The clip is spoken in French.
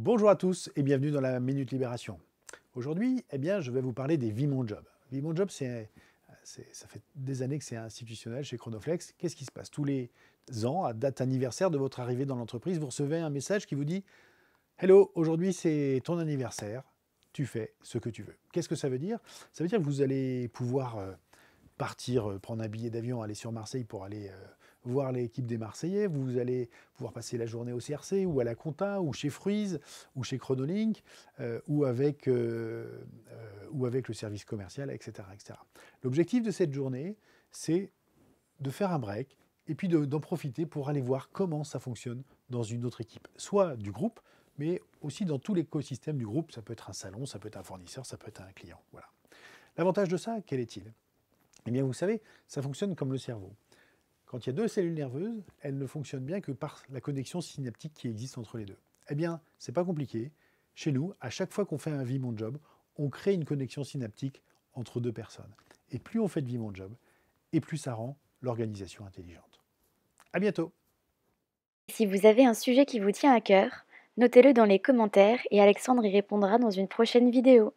Bonjour à tous et bienvenue dans la Minute Libération. Aujourd'hui, eh bien, je vais vous parler des Vimon Job. Vimon Job, c'est, ça fait des années que c'est institutionnel chez Chronoflex. Qu'est-ce qui se passe Tous les ans, à date anniversaire de votre arrivée dans l'entreprise, vous recevez un message qui vous dit « Hello, aujourd'hui c'est ton anniversaire, tu fais ce que tu veux. » Qu'est-ce que ça veut dire Ça veut dire que vous allez pouvoir euh, partir, euh, prendre un billet d'avion, aller sur Marseille pour aller euh, voir l'équipe des Marseillais, vous allez pouvoir passer la journée au CRC ou à la Compta ou chez Fruise ou chez Chronolink euh, ou, avec, euh, euh, ou avec le service commercial, etc. etc. L'objectif de cette journée, c'est de faire un break et puis d'en profiter pour aller voir comment ça fonctionne dans une autre équipe, soit du groupe, mais aussi dans tout l'écosystème du groupe. Ça peut être un salon, ça peut être un fournisseur, ça peut être un client. Voilà. L'avantage de ça, quel est-il Eh bien, vous savez, ça fonctionne comme le cerveau. Quand il y a deux cellules nerveuses, elles ne fonctionnent bien que par la connexion synaptique qui existe entre les deux. Eh bien, c'est pas compliqué. Chez nous, à chaque fois qu'on fait un Vie Mon Job, on crée une connexion synaptique entre deux personnes. Et plus on fait de Vie Mon Job, et plus ça rend l'organisation intelligente. À bientôt Si vous avez un sujet qui vous tient à cœur, notez-le dans les commentaires et Alexandre y répondra dans une prochaine vidéo.